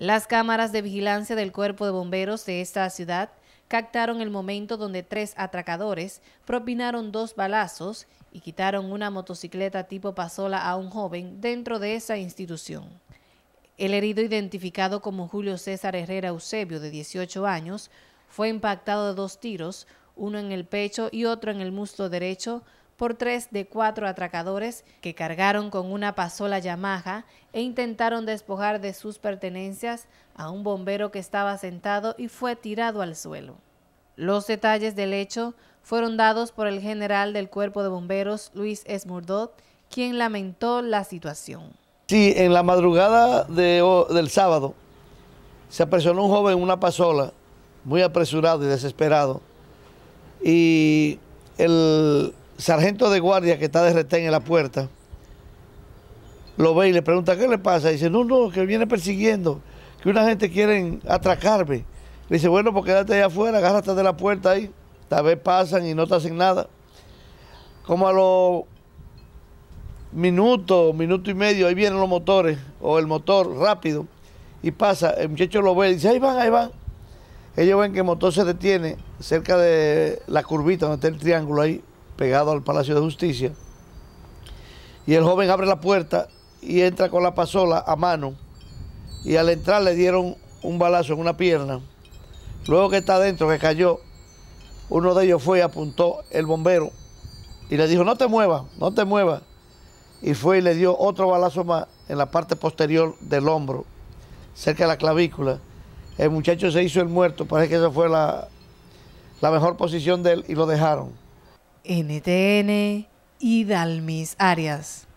Las cámaras de vigilancia del cuerpo de bomberos de esta ciudad captaron el momento donde tres atracadores propinaron dos balazos y quitaron una motocicleta tipo pasola a un joven dentro de esa institución. El herido identificado como Julio César Herrera Eusebio, de 18 años, fue impactado de dos tiros, uno en el pecho y otro en el muslo derecho, por tres de cuatro atracadores que cargaron con una pasola Yamaha e intentaron despojar de sus pertenencias a un bombero que estaba sentado y fue tirado al suelo. Los detalles del hecho fueron dados por el general del Cuerpo de Bomberos, Luis Esmurdot, quien lamentó la situación. Sí, en la madrugada del sábado se apresuró un joven en una pasola, muy apresurado y desesperado, y el sargento de guardia que está de retén en la puerta lo ve y le pregunta, ¿qué le pasa? dice, no, no, que viene persiguiendo, que una gente quiere atracarme. Le dice, bueno, pues quédate ahí afuera, agárrate de la puerta ahí. Tal vez pasan y no te hacen nada. Como a los minutos, minuto y medio, ahí vienen los motores, o el motor rápido, y pasa, el muchacho lo ve y dice, ahí van, ahí van. Ellos ven que el motor se detiene cerca de la curvita donde está el triángulo ahí, pegado al Palacio de Justicia. Y el joven abre la puerta y entra con la pasola a mano. Y al entrar le dieron un balazo en una pierna. Luego que está adentro, que cayó, uno de ellos fue y apuntó el bombero y le dijo, no te muevas, no te muevas. Y fue y le dio otro balazo más en la parte posterior del hombro, cerca de la clavícula. El muchacho se hizo el muerto, parece que esa fue la, la mejor posición de él y lo dejaron. NTN y Dalmis Arias.